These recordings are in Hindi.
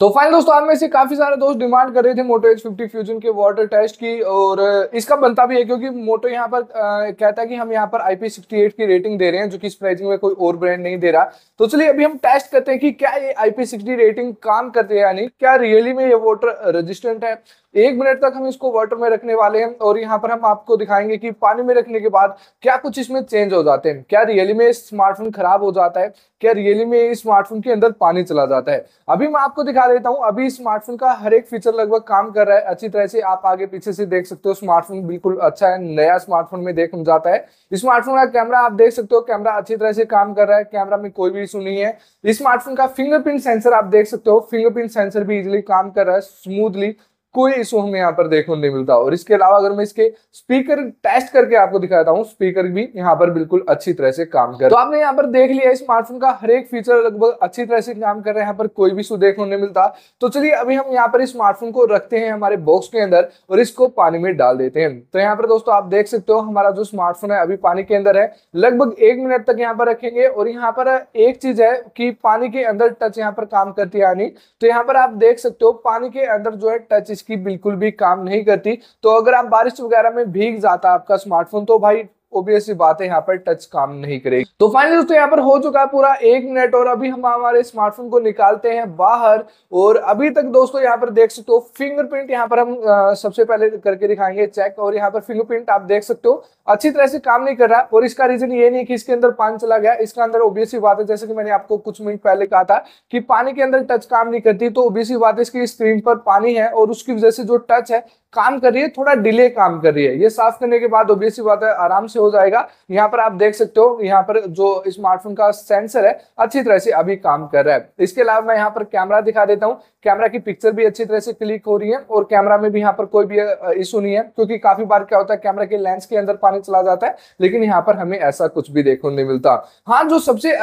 तो फाइनल दोस्तों आप में से काफी सारे दोस्त डिमांड कर रहे थे मोटो एच फिफ्टी फ्यूजन के वाटर टेस्ट की और इसका बनता भी है क्योंकि मोटो यहाँ पर आ, कहता है कि हम यहाँ पर आईपी सिक्सटी एट की रेटिंग दे रहे हैं जो कि इस प्राइसिंग में कोई और ब्रांड नहीं दे रहा तो चलिए अभी हम टेस्ट करते हैं कि क्या ये आईपी सिक्सटी रेटिंग काम करते हैं यानी क्या रियली में ये वाटर रजिस्टेंट है एक मिनट तक हम इसको वाटर में रखने वाले हैं और यहाँ पर हम आपको दिखाएंगे कि पानी में रखने के बाद क्या कुछ इसमें चेंज हो जाते हैं क्या रियली में स्मार्टफोन खराब हो जाता है क्या रियली में स्मार्टफोन के अंदर पानी चला जाता है अभी मैं आपको दिखा दिखा देता हूँ अभी स्मार्टफोन का हर एक फीचर लगभग काम कर रहा है अच्छी तरह से आप आगे पीछे से देख सकते हो स्मार्टफोन बिल्कुल अच्छा है नया स्मार्टफोन में देख जाता है स्मार्टफोन का कैमरा आप देख सकते हो कैमरा अच्छी तरह से काम कर रहा है कैमरा में कोई भी इशू नहीं है स्मार्टफोन का फिंगरप्रिंट सेंसर आप देख सकते हो फिंगरप्रिंट सेंसर भी इजिली काम कर रहा है स्मूथली कोई इशू हमें यहाँ पर देखने नहीं मिलता और इसके अलावा अगर मैं इसके स्पीकर टेस्ट करके आपको दिखाता हूँ स्पीकर भी यहाँ पर बिल्कुल अच्छी तरह से काम कर तो आपने यहाँ पर देख लिया स्मार्टफोन का हर एक फीचर लगभग अच्छी तरह से काम कर रहे हैं यहाँ पर कोई भी इशू देखने नहीं मिलता तो चलिए अभी हम यहाँ पर स्मार्टफोन को रखते हैं हमारे बॉक्स के अंदर और इसको पानी में डाल देते हैं तो यहाँ पर दोस्तों आप देख सकते हो हमारा जो स्मार्टफोन है अभी पानी के अंदर है लगभग एक मिनट तक यहाँ पर रखेंगे और यहाँ पर एक चीज है कि पानी के अंदर टच यहाँ पर काम करती है यानी तो यहाँ पर आप देख सकते हो पानी के अंदर जो है टच इसकी बिल्कुल भी काम नहीं करती तो अगर आप बारिश वगैरह में भीग जाता है आपका स्मार्टफोन तो भाई ओबियसली बात है यहाँ पर टच काम नहीं करेगी तो फाइनली दोस्तों यहाँ पर हो चुका है पूरा एक मिनट और अभी हम हमारे स्मार्टफोन को निकालते हैं बाहर और अभी तक दोस्तों यहाँ पर देख सकते हो फिंगरप्रिंट यहाँ पर हम सबसे पहले करके दिखाएंगे चेक और यहाँ पर फिंगरप्रिंट आप देख सकते हो अच्छी तरह से काम नहीं कर रहा और इसका रीजन ये नहीं कि इसके अंदर पानी चला गया इसके अंदर ओबियसली बात है जैसे कि मैंने आपको कुछ मिनट पहले कहा था कि पानी के अंदर टच काम नहीं करती तो ओबियसली बात है इसकी स्क्रीन पर पानी है और उसकी वजह से जो टच है काम कर रही है थोड़ा डिले काम कर रही है ये साफ करने के बाद ओबियसली बात है आराम से हो जाएगा यहाँ पर आप देख सकते हो यहाँ पर जो स्मार्टफोन का सेंसर है अच्छी तरह से अभी काम कर रहा है इसके अलावा मैं यहाँ पर कैमरा दिखा देता हूँ कैमरा की पिक्चर भी अच्छी तरह से क्लिक हो रही है और कैमरा में भी यहाँ पर कोई भी इशू नहीं है क्योंकि काफी बार क्या होता है कैमरा के लेंस के अंदर पानी चला जाता है लेकिन यहाँ पर हमें ऐसा कुछ भी देखने नहीं मिलता हाँ जो सबसे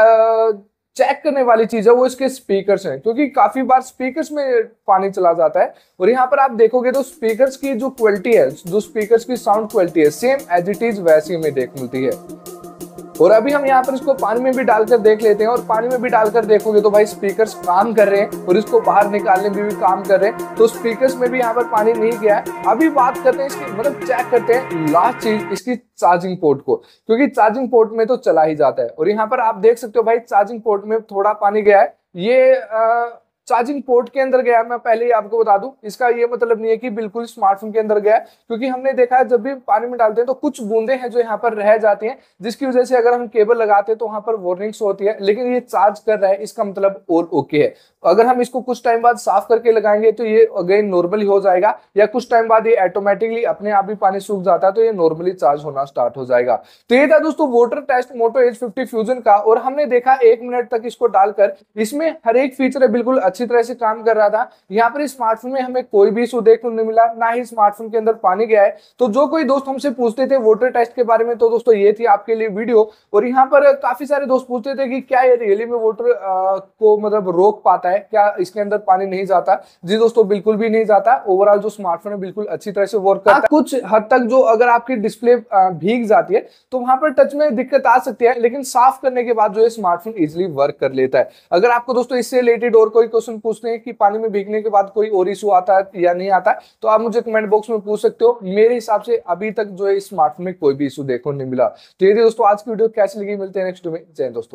चेक करने वाली चीज है वो इसके स्पीकर्स हैं क्योंकि काफी बार स्पीकर्स में पानी चला जाता है और यहाँ पर आप देखोगे तो स्पीकर्स की जो क्वालिटी है जो स्पीकर्स की साउंड क्वालिटी है सेम एज इट इज वैसी में देख मिलती है और अभी हम यहाँ पर इसको पानी में भी डालकर देख लेते हैं और पानी में भी डालकर देखोगे तो भाई स्पीकर काम कर रहे हैं और इसको बाहर निकालने में भी, भी काम कर रहे हैं तो स्पीकर में भी यहाँ पर पानी नहीं गया है अभी बात करते हैं इसकी मतलब चेक करते हैं लास्ट चीज इसकी चार्जिंग पोर्ट को क्योंकि चार्जिंग पोर्ट में तो चला ही जाता है और यहाँ पर आप देख सकते हो भाई चार्जिंग पोर्ट में थोड़ा पानी गया है ये आ, चार्जिंग पोर्ट के अंदर गया मैं पहले ही आपको बता दूं इसका ये मतलब नहीं है कि बिल्कुल स्मार्टफोन के अंदर गया क्योंकि हमने देखा है जब भी पानी में डालते हैं तो कुछ बूंदे हैं जो यहाँ पर रह जाती हैं जिसकी वजह से अगर हम केबल लगाते हैं तो वहां पर वार्निंग्स होती है लेकिन ये चार्ज कर रहा है इसका मतलब और ओके है तो अगर हम इसको कुछ टाइम बाद साफ करके लगाएंगे तो ये अगेन नॉर्मली हो जाएगा या कुछ टाइम बाद ये ऑटोमेटिकली अपने आप ही पानी सूख जाता है तो ये नॉर्मली चार्ज होना स्टार्ट हो जाएगा तो ये था दोस्तों water test Moto Edge fifty Fusion का और हमने देखा एक मिनट तक इसको डालकर इसमें हर एक फीचर है बिल्कुल अच्छी तरह से काम कर रहा था यहाँ पर स्मार्टफोन में हमें कोई भी इशू देखने नहीं मिला ना ही स्मार्टफोन के अंदर पानी गया है तो जो कोई दोस्त हमसे पूछते थे वोटर टेस्ट के बारे में तो दोस्तों ये थी आपके लिए वीडियो और यहाँ पर काफी सारे दोस्त पूछते थे कि क्या ये रियली में वोटर को मतलब रोक पाता है क्या इसके अंदर पानी नहीं जाता जी दोस्तों बिल्कुल भी नहीं जाता ओवरऑल जो स्मार्टफोन है बिल्कुल अच्छी तरह से वर्क करता है कुछ हद तक जो अगर आपकी डिस्प्ले भीग जाती है तो वहां पर टच में दिक्कत आ सकती है लेकिन साफ करने के बाद जो है स्मार्टफोन इजिली वर्क कर लेता है अगर आपको दोस्तों इससे रिलेटेड और कोई क्वेश्चन पूछते हैं कि पानी में भीगने के बाद कोई और इशू आता है या नहीं आता है तो आप मुझे कमेंट बॉक्स में पूछ सकते हो मेरे हिसाब से अभी तक जो है स्मार्टफोन में कोई भी इशू देखो नहीं मिला तो ये दोस्तों आज की वीडियो कैसे लगी मिलते हैं नेक्स्ट में जय दोस्तों